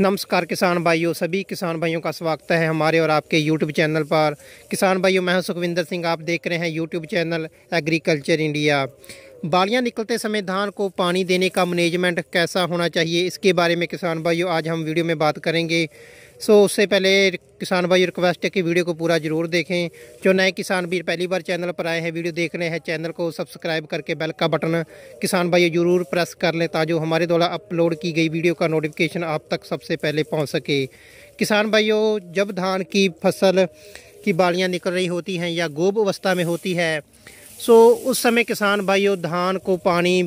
नमस्कार किसान भाइयों सभी किसान भाइयों का स्वागत है हमारे और आपके यूट्यूब चैनल पर किसान भाइयों मैं सुखविंदर सिंह आप देख रहे हैं यूट्यूब चैनल एग्रीकल्चर इंडिया बालियां निकलते समय धान को पानी देने का मैनेजमेंट कैसा होना चाहिए इसके बारे में किसान भाइयों आज हम वीडियो में बात करेंगे सो उससे पहले किसान भाई रिक्वेस्ट है कि वीडियो को पूरा जरूर देखें जो नए किसान भी पहली बार चैनल पर आए हैं वीडियो देख रहे हैं चैनल को सब्सक्राइब करके बेल का बटन किसान भाई जरूर प्रेस कर लें ताजो हमारे द्वारा अपलोड की गई वीडियो का नोटिफिकेशन आप तक सबसे पहले पहुँच सके किसान भाइयों जब धान की फसल की बालियाँ निकल रही होती हैं या गोब अवस्था में होती है सो उस समय किसान भाइयों धान को पानी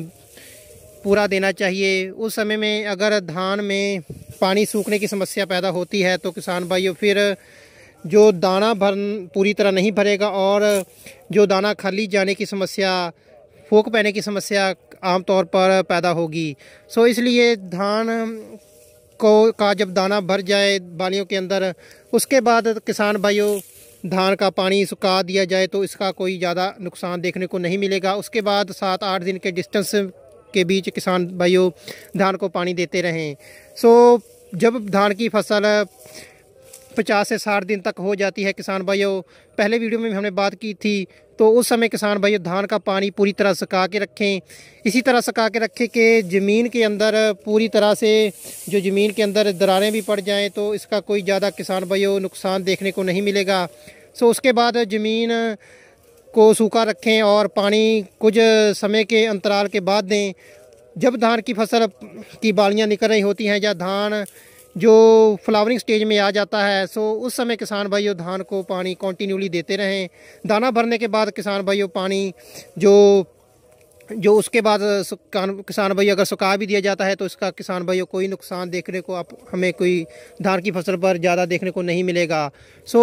पूरा देना चाहिए उस समय में अगर धान में पानी सूखने की समस्या पैदा होती है तो किसान भाइयों फिर जो दाना भर पूरी तरह नहीं भरेगा और जो दाना खाली जाने की समस्या फूक पैने की समस्या आम तौर पर पैदा होगी सो इसलिए धान को का जब दाना भर जाए बालियों के अंदर उसके बाद किसान भाइयों धान का पानी सुखा दिया जाए तो इसका कोई ज़्यादा नुकसान देखने को नहीं मिलेगा उसके बाद सात आठ दिन के डिस्टेंस के बीच किसान भाइयों धान को पानी देते रहें सो जब धान की फसल पचास से साठ दिन तक हो जाती है किसान भाइयों पहले वीडियो में हमने बात की थी तो उस समय किसान भाइयों धान का पानी पूरी तरह सका के रखें इसी तरह सका के रखें कि ज़मीन के अंदर पूरी तरह से जो ज़मीन के अंदर दरारें भी पड़ जाएं तो इसका कोई ज़्यादा किसान भाइयों नुकसान देखने को नहीं मिलेगा सो उसके बाद ज़मीन को सूखा रखें और पानी कुछ समय के अंतराल के बाद दें जब धान की फसल की बालियां निकल रही होती हैं या धान जो फ्लावरिंग स्टेज में आ जाता है सो उस समय किसान भाइयों धान को पानी कंटिन्यूली देते रहें दाना भरने के बाद किसान भाइयों पानी जो जो उसके बाद किसान भाई अगर सुखा भी दिया जाता है तो इसका किसान भाई कोई नुकसान देखने को आप हमें कोई धान की फसल पर ज़्यादा देखने को नहीं मिलेगा सो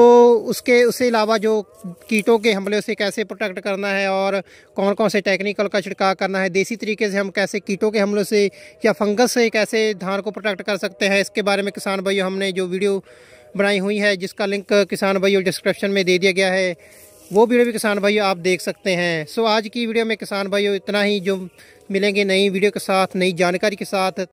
उसके उसके अलावा जो कीटों के हमले से कैसे प्रोटेक्ट करना है और कौन कौन से टेक्निकल का छिड़काव करना है देसी तरीके से हम कैसे कीटों के हमलों से या फंगस से कैसे धान को प्रोटेक्ट कर सकते हैं इसके बारे में किसान भाई हमने जो वीडियो बनाई हुई है जिसका लिंक किसान भाइयों डिस्क्रिप्शन में दे दिया गया है वो वीडियो भी किसान भाइयों आप देख सकते हैं सो आज की वीडियो में किसान भाइयों इतना ही जो मिलेंगे नई वीडियो के साथ नई जानकारी के साथ